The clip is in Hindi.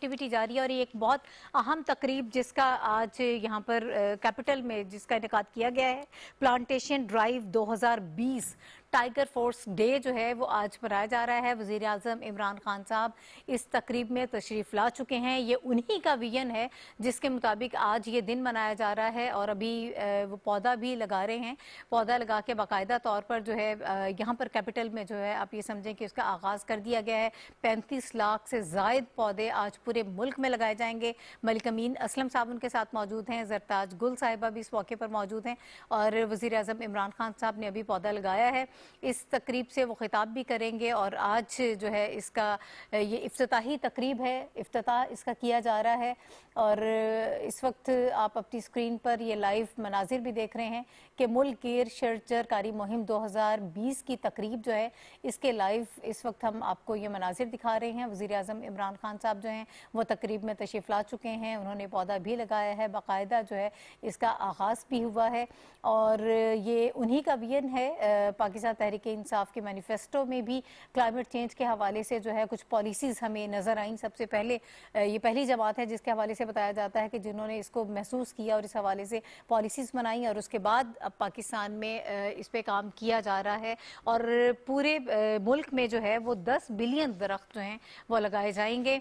एक्टिविटी जारी है और ये एक बहुत अहम तकरीब जिसका आज यहाँ पर कैपिटल में जिसका इनका किया गया है plantation drive 2020 tiger force day जो है वो आज मनाया जा रहा है वजीर अजम इमरान खान साहब इस तकरीब में तशरीफ़ ला चुके हैं ये उन्हीं का विजन है जिसके मुताबिक आज ये दिन मनाया जा रहा है और अभी वो पौधा भी लगा रहे हैं पौधा लगा के बाकायदा तौर पर जो है यहाँ पर कैपिटल में जो है आप ये समझें कि उसका आगाज़ कर दिया गया है पैंतीस लाख से जायद पौधे आज पूरे मुल्क में लगाए जाएंगे मलिक अमीन असलम साहब उनके साथ मौजूद हैं जरताज गुल साहिबा भी इस मौके पर मौजूद हैं और वजी अजम इमरान खान साहब ने अभी पौधा लगाया है इस तकरीब से वो ख़िताब भी करेंगे और आज जो है इसका ये अफ्ताही तकरीब है अफ्ताह इसका किया जा रहा है और इस वक्त आप अपनी स्क्रीन पर ये लाइव मनाजिर भी देख रहे हैं कि मुल्क गिर शर्जर कारी मुहिम 2020 की तकरीब जो है इसके लाइव इस वक्त हम आपको ये मनाजिर दिखा रहे हैं वज़ी अजम इमरान खान साहब जो हैं वो तकरीब में तशीफ ला चुके हैं उन्होंने पौधा भी लगाया है बाकायदा जो है इसका आगाज़ भी हुआ है और ये उन्हीं का वियन है पाकिस्तान अलबत्ता तहरीक इंसाफ के मैनिफेस्टो में भी क्लाइमेट चेंज के हवाले से जो है कुछ पॉलिसीज़ हमें नज़र आई सबसे पहले ये पहली जमात है जिसके हवाले से बताया जाता है कि जिन्होंने इसको महसूस किया और इस हवाले से पॉलिसीज़ बनाई और उसके बाद अब पाकिस्तान में इस पर काम किया जा रहा है और पूरे मुल्क में जो है वो दस बिलियन दरख्त जो हैं वो लगाए जाएंगे